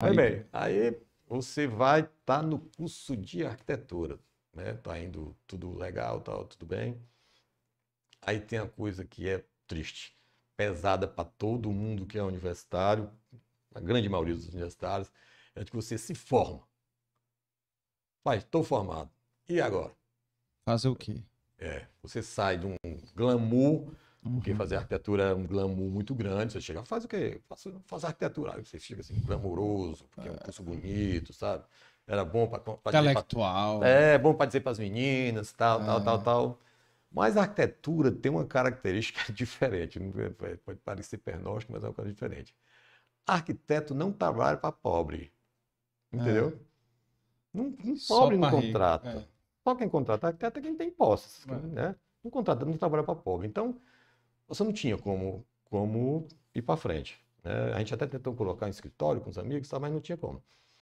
Aí, bem, aí você vai estar tá no curso de arquitetura, né? Tá indo tudo legal, tal, tudo bem. Aí tem a coisa que é triste, pesada para todo mundo que é universitário, a grande maioria dos universitários, é que você se forma. Pai, estou formado. E agora? Fazer o quê? É, você sai de um glamour Uhum. Porque fazer arquitetura é um glamour muito grande. Você chega, faz o quê? Faz, arquitetura. Aí você fica assim, glamouroso, porque é um curso bonito, sabe? Era bom para. Intelectual. Pra, é, bom para dizer para as meninas, tal, é. tal, tal, é. tal. Mas a arquitetura tem uma característica diferente. É, é, pode parecer pernóstico, mas é uma coisa diferente. Arquiteto não trabalha para pobre. Entendeu? É. Não, pobre não contrata. É. Só quem contrata arquiteto é quem tem posses. É. Né? Não contrata, não trabalha para pobre. Então, você não tinha como, como ir para frente. Né? A gente até tentou colocar em escritório com os amigos, mas não tinha como.